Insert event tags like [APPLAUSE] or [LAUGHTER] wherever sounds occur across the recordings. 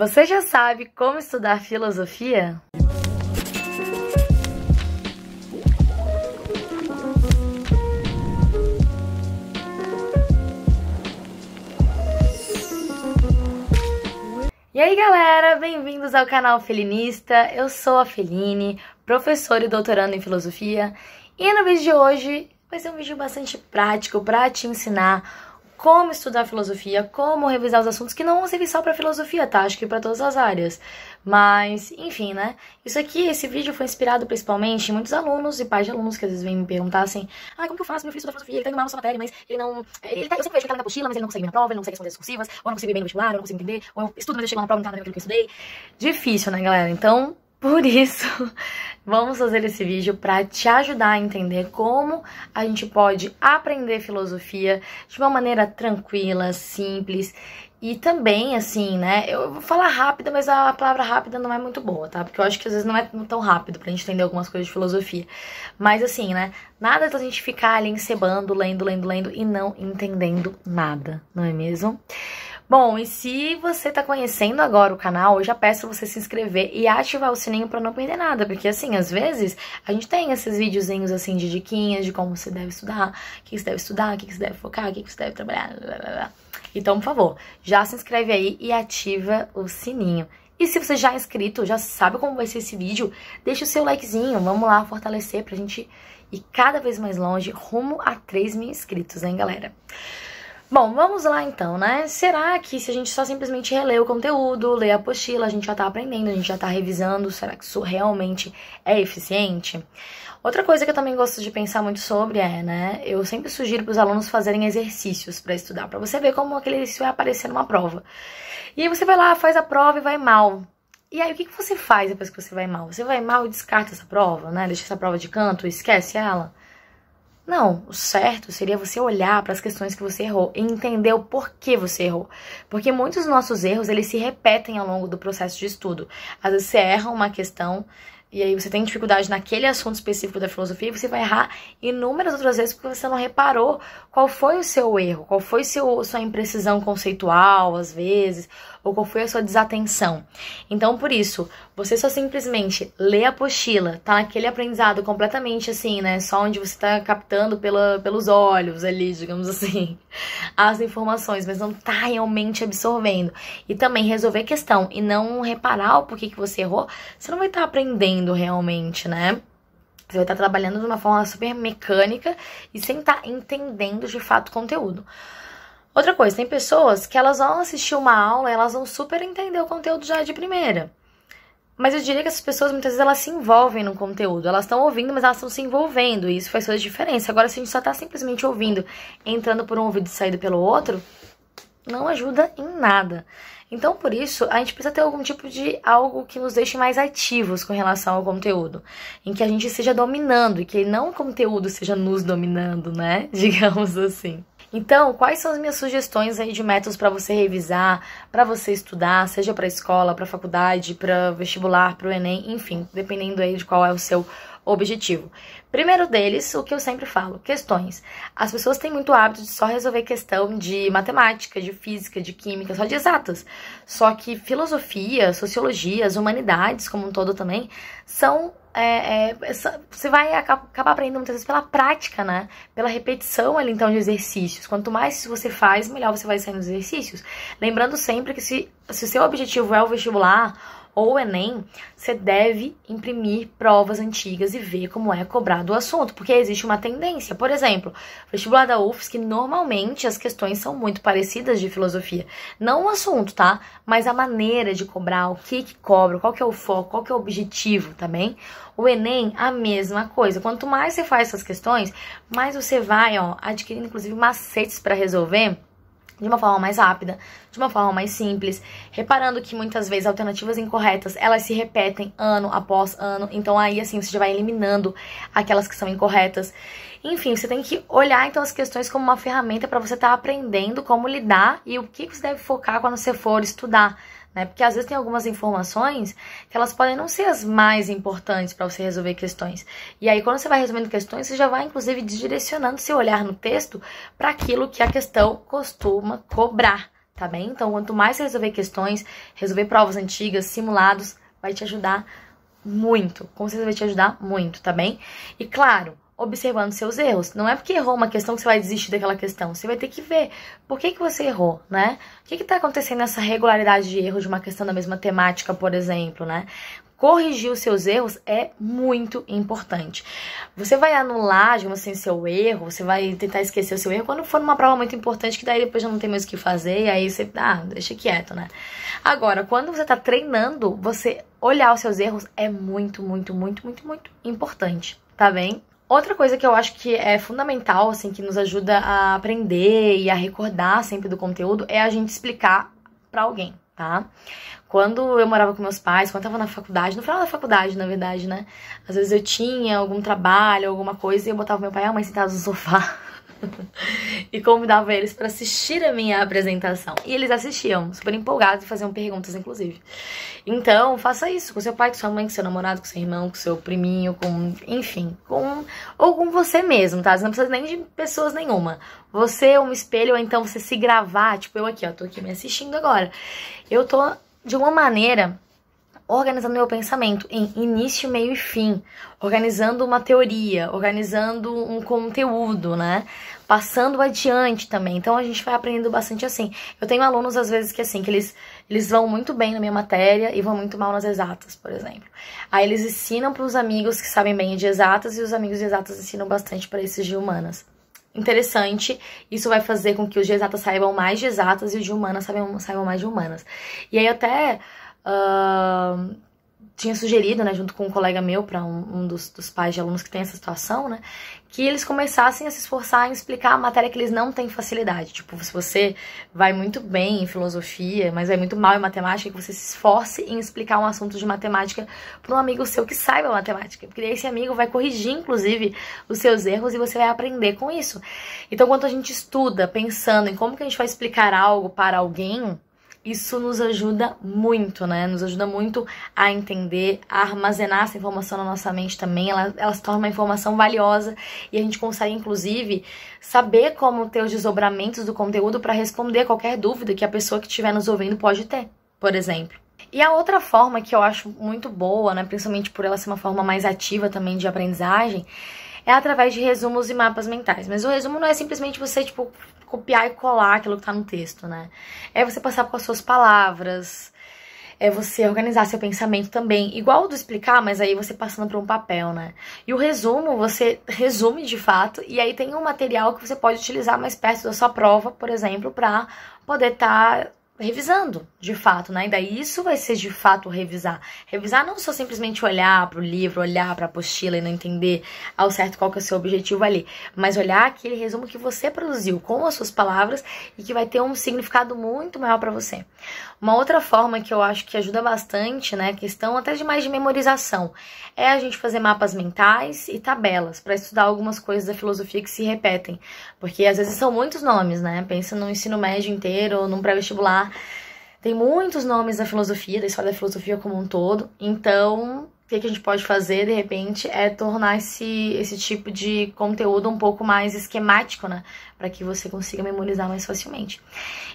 Você já sabe como estudar filosofia? E aí galera, bem-vindos ao canal Felinista. Eu sou a Feline, professora e doutorando em filosofia, e no vídeo de hoje vai ser um vídeo bastante prático para te ensinar como estudar filosofia, como revisar os assuntos que não vão servir só para filosofia, tá? Acho que para todas as áreas. Mas, enfim, né? Isso aqui, esse vídeo foi inspirado principalmente em muitos alunos e pais de alunos que às vezes vêm me perguntar assim: "Ah, como que eu faço? Meu filho estuda filosofia, ele tá indo mal sua matéria, mas ele não, é, ele tá, eu sempre vejo que ele tá na apostila, mas ele não consegue na prova, ele não consegue responder as cursivas, ou não não consigo bem no vestibular, ou não consigo entender, ou eu estudo, mas eu chego na prova e não tá vendo aquilo que eu estudei". Difícil, né, galera? Então, por isso, [LAUGHS] vamos fazer esse vídeo para te ajudar a entender como a gente pode aprender filosofia de uma maneira tranquila, simples e também, assim, né? Eu vou falar rápido, mas a palavra rápida não é muito boa, tá? Porque eu acho que às vezes não é tão rápido pra gente entender algumas coisas de filosofia. Mas, assim, né? Nada da gente ficar ali encebando, lendo, lendo, lendo e não entendendo nada, não é mesmo? Bom, e se você está conhecendo agora o canal, eu já peço você se inscrever e ativar o sininho para não perder nada, porque assim, às vezes a gente tem esses videozinhos assim de diquinhas de como você deve estudar, o que você deve estudar, o que você deve focar, o que você deve trabalhar. Blá, blá, blá. Então, por favor, já se inscreve aí e ativa o sininho. E se você já é inscrito, já sabe como vai ser esse vídeo, deixa o seu likezinho, vamos lá fortalecer pra gente ir cada vez mais longe, rumo a 3 mil inscritos, hein, galera? Bom, vamos lá então, né? Será que se a gente só simplesmente reler o conteúdo, ler a apostila, a gente já tá aprendendo, a gente já tá revisando, será que isso realmente é eficiente? Outra coisa que eu também gosto de pensar muito sobre é, né? Eu sempre sugiro para os alunos fazerem exercícios para estudar, para você ver como aquele exercício vai aparecer numa prova. E aí você vai lá, faz a prova e vai mal. E aí, o que, que você faz depois que você vai mal? Você vai mal e descarta essa prova, né? Deixa essa prova de canto, esquece ela? Não, o certo seria você olhar para as questões que você errou e entender o porquê você errou. Porque muitos dos nossos erros, eles se repetem ao longo do processo de estudo. Às vezes você erra uma questão e aí você tem dificuldade naquele assunto específico da filosofia, você vai errar inúmeras outras vezes porque você não reparou qual foi o seu erro, qual foi seu, sua imprecisão conceitual, às vezes, ou qual foi a sua desatenção. Então, por isso, você só simplesmente lê a apostila, tá naquele aprendizado completamente assim, né? Só onde você tá captando pela, pelos olhos ali, digamos assim, [LAUGHS] as informações, mas não tá realmente absorvendo. E também resolver questão e não reparar o porquê que você errou, você não vai estar tá aprendendo realmente, né? Você vai estar trabalhando de uma forma super mecânica e sem estar tá entendendo de fato o conteúdo. Outra coisa, tem pessoas que elas vão assistir uma aula e elas vão super entender o conteúdo já de primeira. Mas eu diria que essas pessoas muitas vezes elas se envolvem no conteúdo. Elas estão ouvindo, mas elas estão se envolvendo. E isso faz toda a diferença. Agora, se a gente só está simplesmente ouvindo, entrando por um ouvido e saindo pelo outro, não ajuda em nada. Então, por isso, a gente precisa ter algum tipo de algo que nos deixe mais ativos com relação ao conteúdo, em que a gente seja dominando e que não o conteúdo seja nos dominando, né? [LAUGHS] Digamos assim. Então, quais são as minhas sugestões aí de métodos para você revisar, para você estudar, seja para escola, para faculdade, para vestibular, para o ENEM, enfim, dependendo aí de qual é o seu objetivo. Primeiro deles, o que eu sempre falo, questões. As pessoas têm muito hábito de só resolver questão de matemática, de física, de química, só de exatas. Só que filosofia, sociologia, as humanidades como um todo também, são é, é, você vai acabar aprendendo muitas vezes pela prática, né? Pela repetição ali, então, de exercícios. Quanto mais você faz, melhor você vai sair dos exercícios. Lembrando sempre que se, se o seu objetivo é o vestibular ou Enem, você deve imprimir provas antigas e ver como é cobrado o assunto, porque existe uma tendência. Por exemplo, vestibular da UFSC, normalmente as questões são muito parecidas de filosofia. Não o assunto, tá? Mas a maneira de cobrar, o que que cobra, qual que é o foco, qual que é o objetivo, tá bem? O Enem, a mesma coisa. Quanto mais você faz essas questões, mais você vai, ó, adquirindo inclusive macetes para resolver de uma forma mais rápida, de uma forma mais simples, reparando que muitas vezes alternativas incorretas, elas se repetem ano após ano, então aí assim você já vai eliminando aquelas que são incorretas. Enfim, você tem que olhar então as questões como uma ferramenta para você estar tá aprendendo como lidar e o que, que você deve focar quando você for estudar né? Porque às vezes tem algumas informações que elas podem não ser as mais importantes para você resolver questões. E aí quando você vai resolvendo questões, você já vai inclusive direcionando seu olhar no texto para aquilo que a questão costuma cobrar, tá bem? Então, quanto mais você resolver questões, resolver provas antigas, simulados, vai te ajudar muito. Com certeza vai te ajudar muito, tá bem? E claro, observando seus erros. Não é porque errou uma questão que você vai desistir daquela questão. Você vai ter que ver por que, que você errou, né? O que está acontecendo nessa regularidade de erro de uma questão da mesma temática, por exemplo, né? Corrigir os seus erros é muito importante. Você vai anular, digamos assim, seu erro, você vai tentar esquecer o seu erro quando for uma prova muito importante, que daí depois já não tem mais o que fazer, e aí você, ah, deixa quieto, né? Agora, quando você está treinando, você olhar os seus erros é muito, muito, muito, muito, muito importante, tá bem? Outra coisa que eu acho que é fundamental, assim, que nos ajuda a aprender e a recordar sempre do conteúdo é a gente explicar para alguém, tá? Quando eu morava com meus pais, quando eu tava na faculdade, no final da faculdade, na verdade, né? Às vezes eu tinha algum trabalho, alguma coisa, e eu botava meu pai e a mãe sentados no sofá [LAUGHS] [LAUGHS] e convidava eles para assistir a minha apresentação. E eles assistiam, super empolgados e faziam perguntas, inclusive. Então, faça isso com seu pai, com sua mãe, com seu namorado, com seu irmão, com seu priminho, com. Enfim, com. Ou com você mesmo, tá? Você não precisa nem de pessoas nenhuma. Você, é um espelho, ou então você se gravar, tipo eu aqui, ó, tô aqui me assistindo agora. Eu tô de uma maneira organizando meu pensamento em início, meio e fim, organizando uma teoria, organizando um conteúdo, né? Passando adiante também. Então a gente vai aprendendo bastante assim. Eu tenho alunos às vezes que assim, que eles eles vão muito bem na minha matéria e vão muito mal nas exatas, por exemplo. Aí eles ensinam para os amigos que sabem bem de exatas e os amigos de exatas ensinam bastante para esses de humanas interessante. Isso vai fazer com que os de exatas saibam mais de exatas e os de humanas saibam, saibam mais de humanas. E aí até Uh, tinha sugerido, né, junto com um colega meu, para um, um dos, dos, pais de alunos que tem essa situação, né, que eles começassem a se esforçar em explicar a matéria que eles não têm facilidade. Tipo, se você vai muito bem em filosofia, mas vai muito mal em matemática, que você se esforce em explicar um assunto de matemática para um amigo seu que saiba matemática. Porque esse amigo vai corrigir, inclusive, os seus erros e você vai aprender com isso. Então, quando a gente estuda pensando em como que a gente vai explicar algo para alguém isso nos ajuda muito, né? Nos ajuda muito a entender, a armazenar essa informação na nossa mente também. Ela, ela se torna uma informação valiosa e a gente consegue, inclusive, saber como ter os desdobramentos do conteúdo para responder qualquer dúvida que a pessoa que estiver nos ouvindo pode ter, por exemplo. E a outra forma que eu acho muito boa, né, principalmente por ela ser uma forma mais ativa também de aprendizagem, é através de resumos e mapas mentais. Mas o resumo não é simplesmente você, tipo, copiar e colar aquilo que tá no texto, né? É você passar com as suas palavras, é você organizar seu pensamento também, igual do explicar, mas aí você passando por um papel, né? E o resumo, você resume de fato, e aí tem um material que você pode utilizar mais perto da sua prova, por exemplo, para poder estar tá revisando, de fato, né? E daí isso vai ser de fato revisar. Revisar não só simplesmente olhar para o livro, olhar para a apostila e não entender ao certo qual que é o seu objetivo ali, mas olhar aquele resumo que você produziu com as suas palavras e que vai ter um significado muito maior para você. Uma outra forma que eu acho que ajuda bastante, né, questão até de mais de memorização, é a gente fazer mapas mentais e tabelas para estudar algumas coisas da filosofia que se repetem, porque às vezes são muitos nomes, né? Pensa no ensino médio inteiro, num pré-vestibular tem muitos nomes da filosofia, da história da filosofia como um todo. Então, o é que a gente pode fazer, de repente, é tornar esse, esse tipo de conteúdo um pouco mais esquemático, né? Para que você consiga memorizar mais facilmente.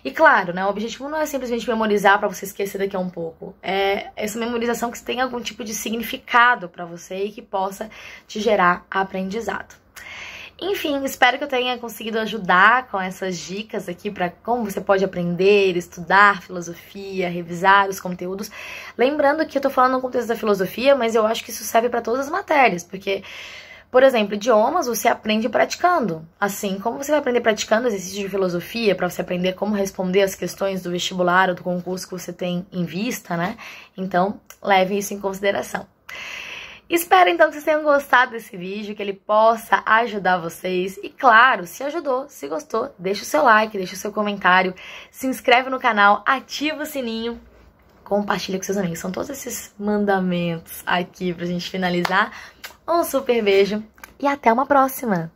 E claro, né? O objetivo não é simplesmente memorizar para você esquecer daqui a um pouco. É essa memorização que tem algum tipo de significado para você e que possa te gerar aprendizado. Enfim, espero que eu tenha conseguido ajudar com essas dicas aqui para como você pode aprender, estudar filosofia, revisar os conteúdos. Lembrando que eu tô falando no contexto da filosofia, mas eu acho que isso serve para todas as matérias, porque por exemplo, idiomas você aprende praticando. Assim como você vai aprender praticando exercícios de filosofia, para você aprender como responder as questões do vestibular ou do concurso que você tem em vista, né? Então, leve isso em consideração. Espero então que vocês tenham gostado desse vídeo, que ele possa ajudar vocês. E claro, se ajudou, se gostou, deixa o seu like, deixa o seu comentário, se inscreve no canal, ativa o sininho, compartilha com seus amigos. São todos esses mandamentos aqui pra gente finalizar. Um super beijo e até uma próxima!